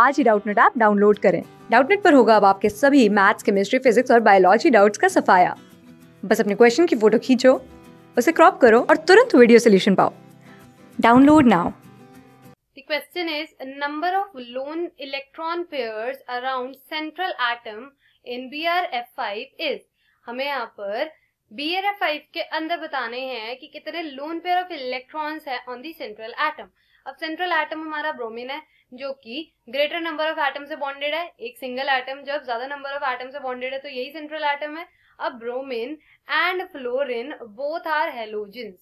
आज ही Doubtnut app download करें डाउटनेट पर होगा अब आपके सभी मैथ्स केमिस्ट्री फिजिक्स और बायोलॉजी डाउट्स का सफाया बस अपने क्वेश्चन की फोटो खींचो उसे क्रॉप करो और तुरंत वीडियो सोल्यूशन पाओ download now The question is number of lone electron pairs around central atom in BRF5 is हमें यहाँ पर BRF5 के अंदर बताने हैं कि कितने लोन पेयर ऑफ इलेक्ट्रॉन्स है ऑन दी सेंट्रल एटम अब सेंट्रल एटम हमारा ब्रोमीन है जो कि ग्रेटर नंबर ऑफ एटम से बॉन्डेड है एक सिंगल एटम जब ज्यादा नंबर ऑफ एटम से बॉन्डेड है तो यही सेंट्रल एटम है अब bromine and fluorine both are halogens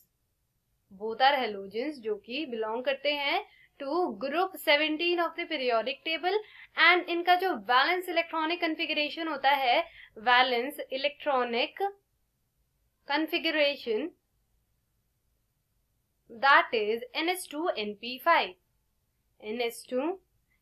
both are halogens जो कि बिलोंग करते हैं to group 17 of the periodic table and इनका जो वैलेंस इलेक्ट्रॉनिक कन्फिग्रेशन होता है valence electronic configuration that is NH2NP5 NH2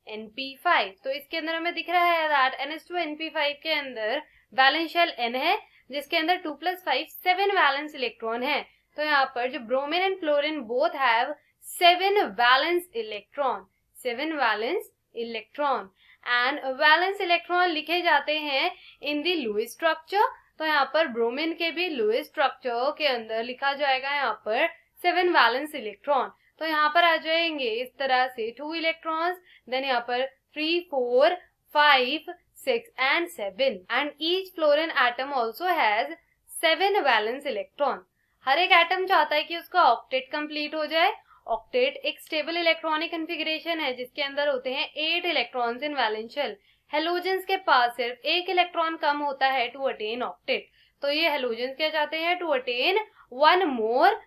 तो इसके अंदर हमें दिख रहा है दैट NH2NP5 के अंदर वैलेंस शेल N है जिसके अंदर two plus five seven valence electron है तो यहाँ पर जो bromine and fluorine both have seven valence electron seven valence electron and valence electron लिखे जाते हैं इन दी लुइस स्ट्रक्चर तो यहाँ पर ब्रोमिन के भी लुइस स्ट्रक्चर के अंदर लिखा जाएगा यहाँ पर सेवन वैलेंस इलेक्ट्रॉन तो यहाँ पर आ जाएंगे इस तरह से टू इलेक्ट्रॉन्स देन यहाँ पर three four five six and seven and each fluorine atom also has seven valence electron हर एक एटम चाहता है कि उसका ऑक्टेट कंप्लीट हो जाए ऑक्टेट एक स्टेबल इलेक्ट्रॉनिक कन्फिग्रेशन है जिसके अंदर होते हैं एट इलेक्ट्रॉन्स इन वैलेंशियल हेलोजेंस के पास सिर्फ एक इलेक्ट्रॉन कम होता है टू अटेन ऑक्टेट तो ये हेलोजेंस क्या चाहते हैं to attain one more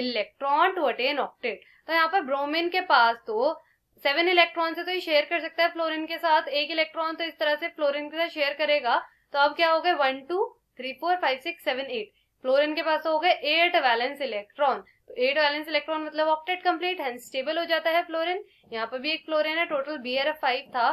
electron to to attain octet तो यहाँ पर ब्रोमिन के पास तो सेवन इलेक्ट्रॉन से तो ये शेयर कर सकता है फ्लोरिन के साथ एक इलेक्ट्रॉन तो इस तरह से फ्लोरिन के साथ शेयर करेगा तो अब क्या हो गए one two three four five six seven eight fluorine के पास हो गए एट वैलेंस इलेक्ट्रॉन तो एट वैलेंस इलेक्ट्रॉन मतलब ऑक्टेट कम्प्लीट है स्टेबल हो जाता है फ्लोरिन यहाँ पर भी एक फ्लोरिन है टोटल बी एर फाइव था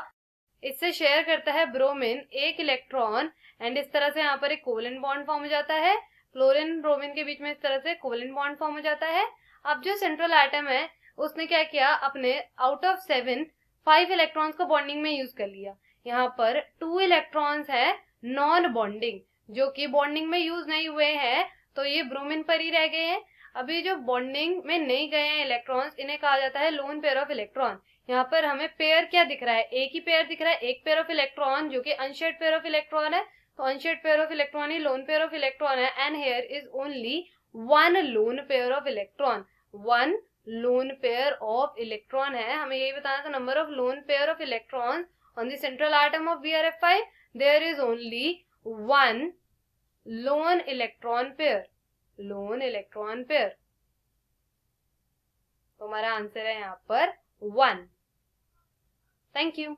इससे शेयर करता है ब्रोमिन एक इलेक्ट्रॉन एंड इस तरह से यहाँ पर एक कोलन बॉन्ड फॉर्म हो जाता है फ्लोरिन ब्रोमिन के बीच में इस तरह से कोवलेंट बॉन्ड फॉर्म हो जाता है अब जो सेंट्रल आइटम है उसने क्या किया अपने out of seven five electrons को बॉन्डिंग में यूज कर लिया यहाँ पर टू इलेक्ट्रॉन्स है नॉन बॉन्डिंग जो कि बॉन्डिंग में यूज नहीं हुए हैं तो ये ब्रोमिन पर ही रह गए हैं अभी जो बॉन्डिंग में नहीं गए हैं इलेक्ट्रॉन्स इन्हें कहा जाता है लोन पेयर ऑफ इलेक्ट्रॉन यहाँ पर हमें पेयर क्या दिख रहा है एक ही पेयर दिख रहा है एक पेयर ऑफ इलेक्ट्रॉन जो कि अनशेड पेयर ऑफ इलेक्ट्रॉन है कॉन्शियड पेयर ऑफ इलेक्ट्रॉन ही लोन पेयर ऑफ इलेक्ट्रॉन है and here is only one lone pair of electron one lone pair of electron है हमें यही बताना था number of lone pair of electron on the central atom of B R F I there is only one lone electron pair lone electron pair तो हमारा answer है यहाँ पर वन थैंक यू